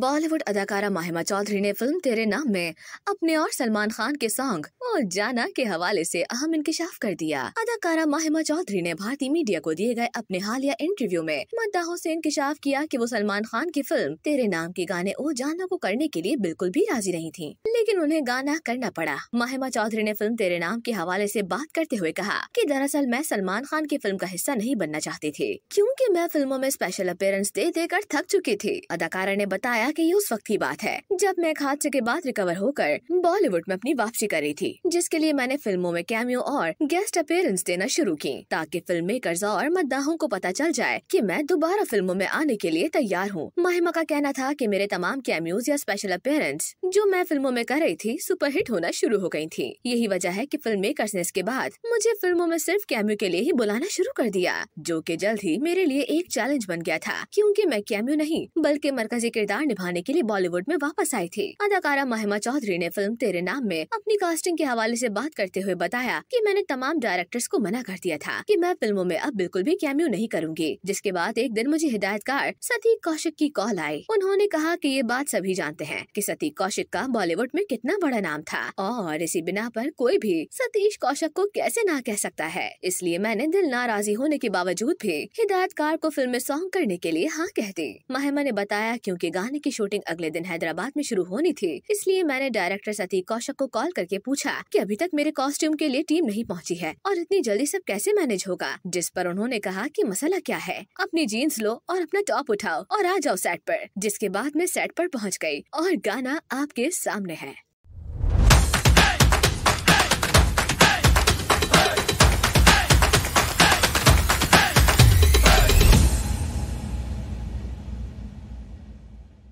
बॉलीवुड अदाकारा माहिमा चौधरी ने फिल्म तेरे नाम में अपने और सलमान खान के सॉन्ग और जाना के हवाले से अहम इंकशाफ कर दिया अदाकारा माहिमा चौधरी ने भारतीय मीडिया को दिए गए अपने हालिया इंटरव्यू में मद्दाहों से इंकशाफ किया कि वो सलमान खान की फिल्म तेरे नाम के गाने ओ जाना को करने के लिए बिल्कुल भी राजी नहीं थी लेकिन उन्हें गाना करना पड़ा माहिमा चौधरी ने फिल्म तेरे नाम के हवाले ऐसी बात करते हुए कहा की दरअसल मैं सलमान खान की फिल्म का हिस्सा नहीं बनना चाहती थी क्यूँकी मैं फिल्मों में स्पेशल अपेयरेंस दे देकर थक चुकी थी अदाकारा ने बताया बताया कि ये उस वक्त की बात है जब मैं एक हादसे के बाद रिकवर होकर बॉलीवुड में अपनी वापसी कर रही थी जिसके लिए मैंने फिल्मों में कैमियो और गेस्ट अपेयरेंस देना शुरू की ताकि फिल्म मेकर और मतदाहों को पता चल जाए की मैं दोबारा फिल्मों में आने के लिए तैयार हूँ महिमा का कहना था की मेरे तमाम कैमियोज या स्पेशल अपेयरेंस जो मैं फिल्मों में कर रही थी सुपरहिट होना शुरू हो गयी थी यही वजह है की फिल्म मेकर ने इसके बाद मुझे फिल्मों में सिर्फ कैमियो के लिए ही बुलाना शुरू कर दिया जो की जल्द ही मेरे लिए एक चैलेंज बन गया था क्योंकि मैं कैमियो नहीं बल्कि मरकजी किरदार निभाने के लिए बॉलीवुड में वापस आई थी अदाकारा महिमा चौधरी ने फिल्म तेरे नाम में अपनी कास्टिंग के हवाले ऐसी बात करते हुए बताया की मैंने तमाम डायरेक्टर्स को मना कर दिया था की मैं फिल्मों में अब बिल्कुल भी कैमियो नहीं करूँगी जिसके बाद एक दिन मुझे हिदायतकार सतीक कौशिक की कॉल आई उन्होंने कहा की ये बात सभी जानते हैं की सतीक कौशिक का बॉलीवुड में कितना बड़ा नाम था और इसी बिना पर कोई भी सतीश कौशिक को कैसे ना कह सकता है इसलिए मैंने दिल नाराजी होने के बावजूद भी हिदायतकार को फिल्म में सॉन्ग करने के लिए हाँ कह दी महिमा ने बताया क्योंकि गाने मूवी की शूटिंग अगले दिन हैदराबाद में शुरू होनी थी इसलिए मैंने डायरेक्टर सतीक कौशक को कॉल करके पूछा कि अभी तक मेरे कॉस्ट्यूम के लिए टीम नहीं पहुंची है और इतनी जल्दी सब कैसे मैनेज होगा जिस पर उन्होंने कहा कि मसला क्या है अपनी जीन्स लो और अपना टॉप उठाओ और आ जाओ सेट पर जिसके बाद मैं सेट पर पहुंच गई और गाना आपके सामने है